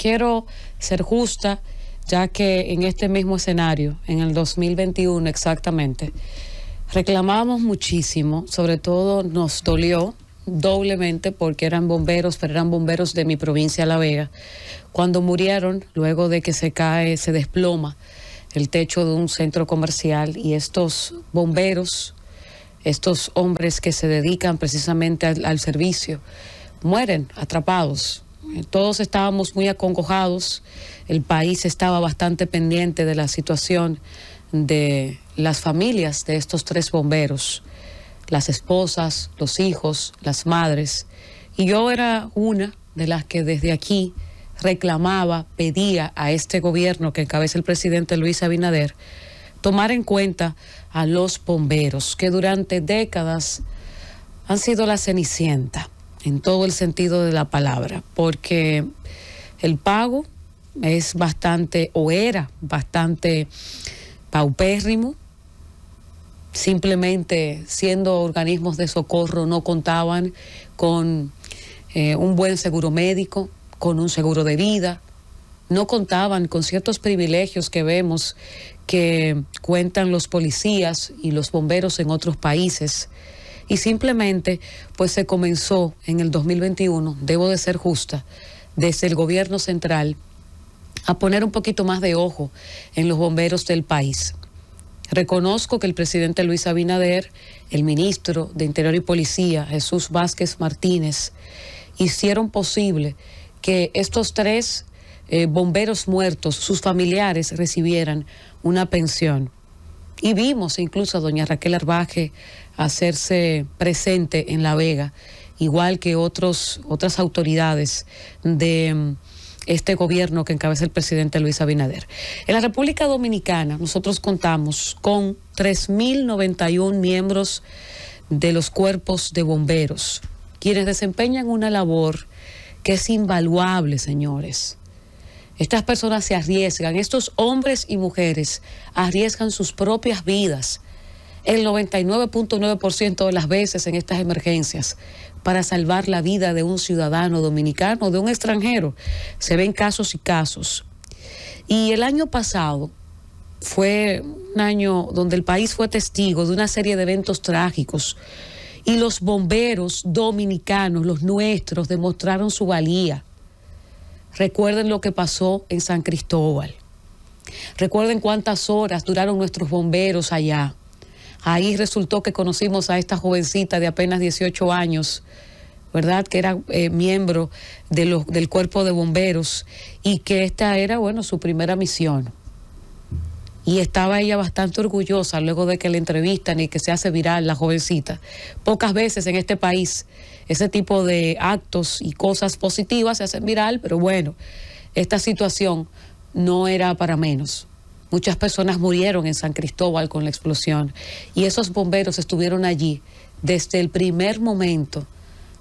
quiero ser justa, ya que en este mismo escenario, en el 2021 exactamente, reclamamos muchísimo, sobre todo nos dolió doblemente porque eran bomberos, pero eran bomberos de mi provincia La Vega, cuando murieron luego de que se cae, se desploma el techo de un centro comercial y estos bomberos, estos hombres que se dedican precisamente al servicio, mueren atrapados todos estábamos muy acongojados, el país estaba bastante pendiente de la situación de las familias de estos tres bomberos, las esposas, los hijos, las madres. Y yo era una de las que desde aquí reclamaba, pedía a este gobierno que encabeza el presidente Luis Abinader, tomar en cuenta a los bomberos que durante décadas han sido la cenicienta en todo el sentido de la palabra, porque el pago es bastante, o era bastante paupérrimo, simplemente siendo organismos de socorro no contaban con eh, un buen seguro médico, con un seguro de vida, no contaban con ciertos privilegios que vemos que cuentan los policías y los bomberos en otros países. Y simplemente, pues se comenzó en el 2021, debo de ser justa, desde el gobierno central a poner un poquito más de ojo en los bomberos del país. Reconozco que el presidente Luis Abinader, el ministro de Interior y Policía, Jesús Vázquez Martínez, hicieron posible que estos tres eh, bomberos muertos, sus familiares, recibieran una pensión. Y vimos incluso a doña Raquel Arbaje hacerse presente en La Vega, igual que otros, otras autoridades de mm, este gobierno que encabeza el presidente Luis Abinader. En la República Dominicana nosotros contamos con 3.091 miembros de los cuerpos de bomberos, quienes desempeñan una labor que es invaluable, señores. Estas personas se arriesgan, estos hombres y mujeres arriesgan sus propias vidas el 99.9% de las veces en estas emergencias para salvar la vida de un ciudadano dominicano, o de un extranjero. Se ven casos y casos. Y el año pasado fue un año donde el país fue testigo de una serie de eventos trágicos y los bomberos dominicanos, los nuestros, demostraron su valía Recuerden lo que pasó en San Cristóbal. Recuerden cuántas horas duraron nuestros bomberos allá. Ahí resultó que conocimos a esta jovencita de apenas 18 años, ¿verdad? Que era eh, miembro de los, del cuerpo de bomberos y que esta era, bueno, su primera misión y estaba ella bastante orgullosa luego de que la entrevistan y que se hace viral la jovencita. Pocas veces en este país ese tipo de actos y cosas positivas se hacen viral, pero bueno, esta situación no era para menos. Muchas personas murieron en San Cristóbal con la explosión y esos bomberos estuvieron allí desde el primer momento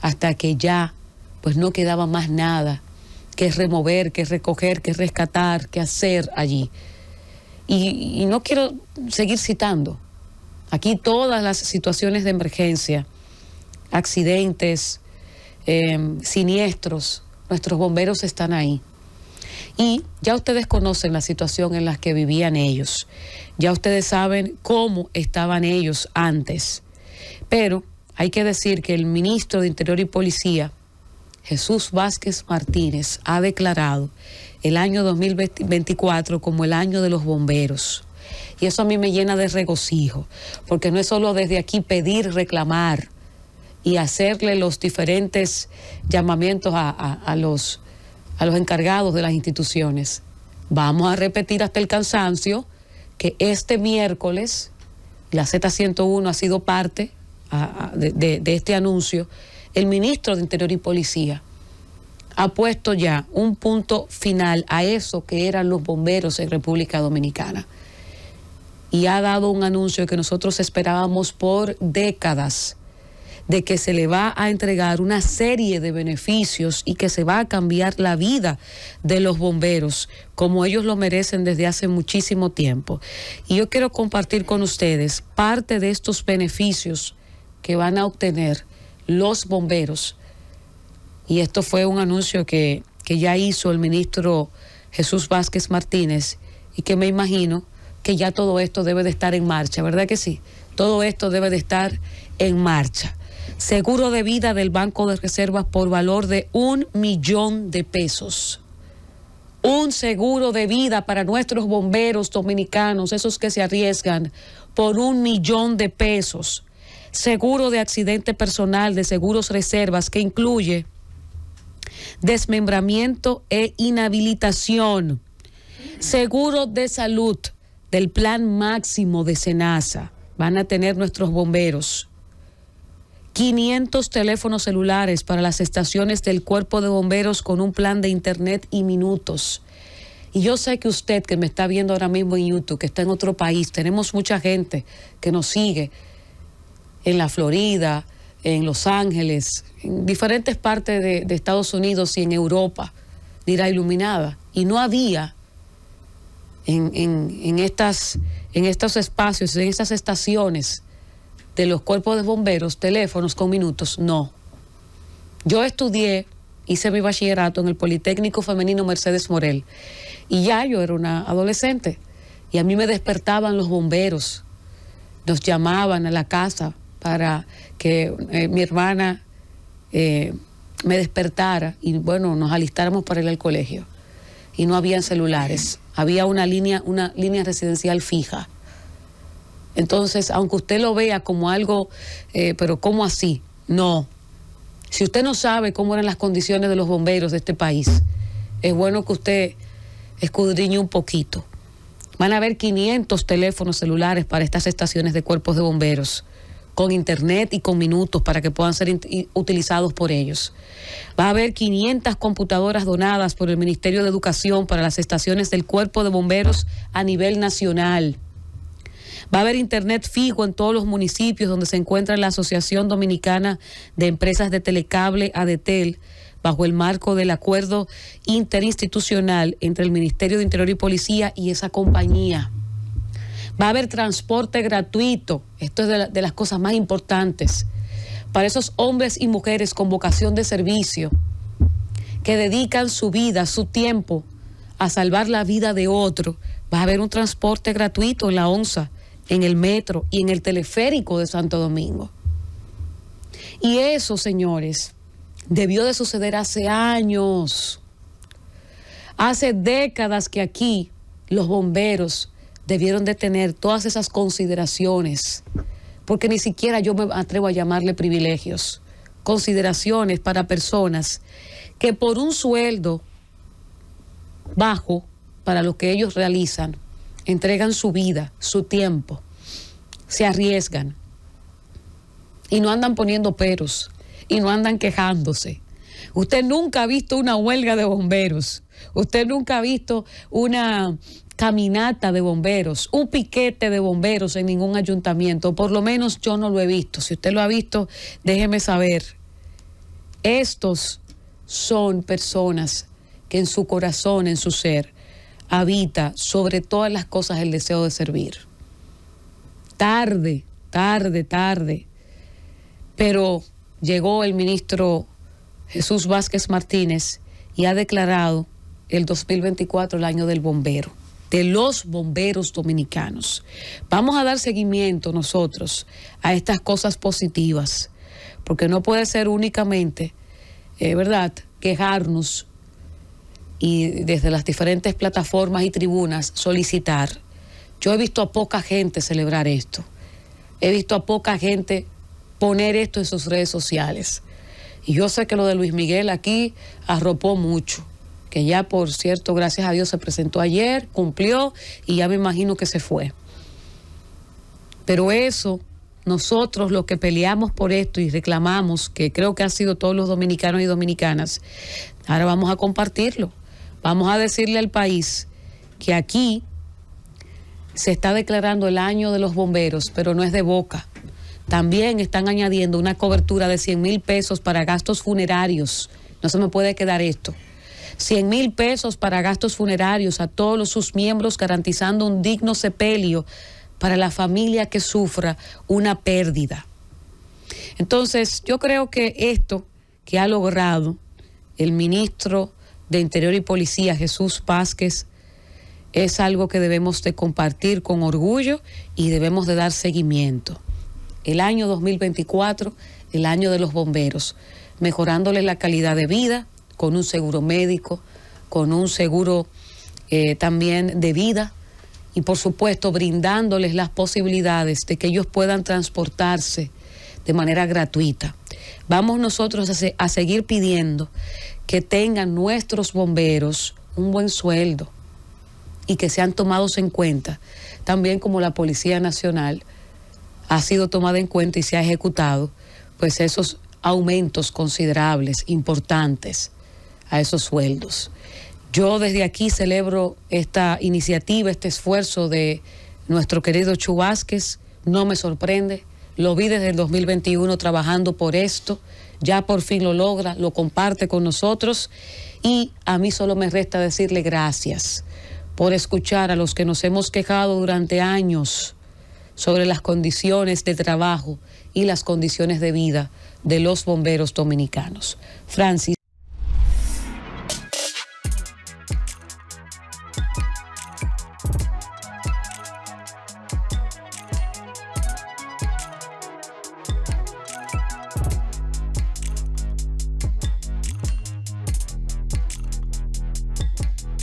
hasta que ya pues no quedaba más nada que remover, que recoger, que rescatar, que hacer allí. Y, no quiero seguir citando. Aquí todas las situaciones de emergencia, accidentes, eh, siniestros, nuestros bomberos están ahí. Y ya ustedes conocen la situación en la que vivían ellos. Ya ustedes saben cómo estaban ellos antes. Pero hay que decir que el ministro de Interior y Policía Jesús Vázquez Martínez ha declarado el año 2024 como el año de los bomberos. Y eso a mí me llena de regocijo, porque no es solo desde aquí pedir, reclamar y hacerle los diferentes llamamientos a, a, los, a los encargados de las instituciones. Vamos a repetir hasta el cansancio que este miércoles la Z101 ha sido parte de este anuncio el ministro de Interior y Policía ha puesto ya un punto final a eso que eran los bomberos en República Dominicana. Y ha dado un anuncio que nosotros esperábamos por décadas de que se le va a entregar una serie de beneficios y que se va a cambiar la vida de los bomberos, como ellos lo merecen desde hace muchísimo tiempo. Y yo quiero compartir con ustedes parte de estos beneficios que van a obtener los bomberos, y esto fue un anuncio que, que ya hizo el ministro Jesús Vázquez Martínez, y que me imagino que ya todo esto debe de estar en marcha, ¿verdad que sí? Todo esto debe de estar en marcha. Seguro de vida del Banco de Reservas por valor de un millón de pesos. Un seguro de vida para nuestros bomberos dominicanos, esos que se arriesgan, por un millón de pesos seguro de accidente personal, de seguros reservas, que incluye desmembramiento e inhabilitación, seguro de salud del plan máximo de Senasa. Van a tener nuestros bomberos. 500 teléfonos celulares para las estaciones del cuerpo de bomberos con un plan de internet y minutos. Y yo sé que usted que me está viendo ahora mismo en YouTube, que está en otro país, tenemos mucha gente que nos sigue en la Florida, en Los Ángeles, en diferentes partes de, Estados Unidos y en Europa, dirá iluminada. Y no había en, estas, en estos espacios, en estas estaciones de los cuerpos de bomberos, teléfonos con minutos, no. Yo estudié, hice mi bachillerato en el Politécnico Femenino Mercedes Morel y ya yo era una adolescente y a mí me despertaban los bomberos, nos llamaban a la casa para que eh, mi hermana eh, me despertara y bueno, nos alistáramos para ir al colegio. Y no habían celulares, había una línea, una línea residencial fija. Entonces, aunque usted lo vea como algo, eh, pero ¿cómo así? No. Si usted no sabe cómo eran las condiciones de los bomberos de este país, es bueno que usted escudriñe un poquito. Van a haber 500 teléfonos celulares para estas estaciones de cuerpos de bomberos con internet y con minutos para que puedan ser utilizados por ellos. Va a haber 500 computadoras donadas por el Ministerio de Educación para las estaciones del Cuerpo de Bomberos a nivel nacional. Va a haber internet fijo en todos los municipios donde se encuentra la Asociación Dominicana de Empresas de Telecable, ADTEL, bajo el marco del acuerdo interinstitucional entre el Ministerio de Interior y Policía y esa compañía. Va a haber transporte gratuito. Esto es de, las cosas más importantes. Para esos hombres y mujeres con vocación de servicio, que dedican su vida, su tiempo a salvar la vida de otro, va a haber un transporte gratuito en la onza, en el metro y en el teleférico de Santo Domingo. Y eso, señores, debió de suceder hace años. Hace décadas que aquí los bomberos debieron de tener todas esas consideraciones, porque ni siquiera yo me atrevo a llamarle privilegios, consideraciones para personas que por un sueldo bajo para lo que ellos realizan, entregan su vida, su tiempo, se arriesgan y no andan poniendo peros y no andan quejándose. Usted nunca ha visto una huelga de bomberos. Usted nunca ha visto una caminata de bomberos, un piquete de bomberos en ningún ayuntamiento. Por lo menos yo no lo he visto. Si usted lo ha visto, déjeme saber. Estos son personas que en su corazón, en su ser, habita sobre todas las cosas el deseo de servir. Tarde, tarde, tarde. Pero llegó el ministro Jesús Vázquez Martínez y ha declarado el 2024 el año del bombero de los bomberos dominicanos. Vamos a dar seguimiento nosotros a estas cosas positivas, porque no puede ser únicamente, ...es eh, ¿verdad?, quejarnos y desde las diferentes plataformas y tribunas solicitar. Yo he visto a poca gente celebrar esto. He visto a poca gente poner esto en sus redes sociales. Y yo sé que lo de Luis Miguel aquí arropó mucho que ya por cierto, gracias a Dios, se presentó ayer, cumplió y ya me imagino que se fue. Pero eso, nosotros los que peleamos por esto y reclamamos, que creo que han sido todos los dominicanos y dominicanas, ahora vamos a compartirlo. Vamos a decirle al país que aquí se está declarando el año de los bomberos, pero no es de boca. También están añadiendo una cobertura de 100 mil pesos para gastos funerarios. No se me puede quedar esto. 100 mil pesos para gastos funerarios a todos sus miembros, garantizando un digno sepelio para la familia que sufra una pérdida. Entonces, yo creo que esto que ha logrado el ministro de Interior y Policía, Jesús Vázquez, es algo que debemos de compartir con orgullo y debemos de dar seguimiento. El año 2024, el año de los bomberos, mejorándole la calidad de vida, con un seguro médico, con un seguro eh, también de vida y por supuesto brindándoles las posibilidades de que ellos puedan transportarse de manera gratuita. Vamos nosotros a, seguir pidiendo que tengan nuestros bomberos un buen sueldo y que sean tomados en cuenta, también como la Policía Nacional ha sido tomada en cuenta y se ha ejecutado, pues esos aumentos considerables, importantes, a esos sueldos. Yo desde aquí celebro esta iniciativa, este esfuerzo de nuestro querido Chu Vázquez. No me sorprende. Lo vi desde el 2021 trabajando por esto. Ya por fin lo logra, lo comparte con nosotros. Y a mí solo me resta decirle gracias por escuchar a los que nos hemos quejado durante años sobre las condiciones de trabajo y las condiciones de vida de los bomberos dominicanos. Francis.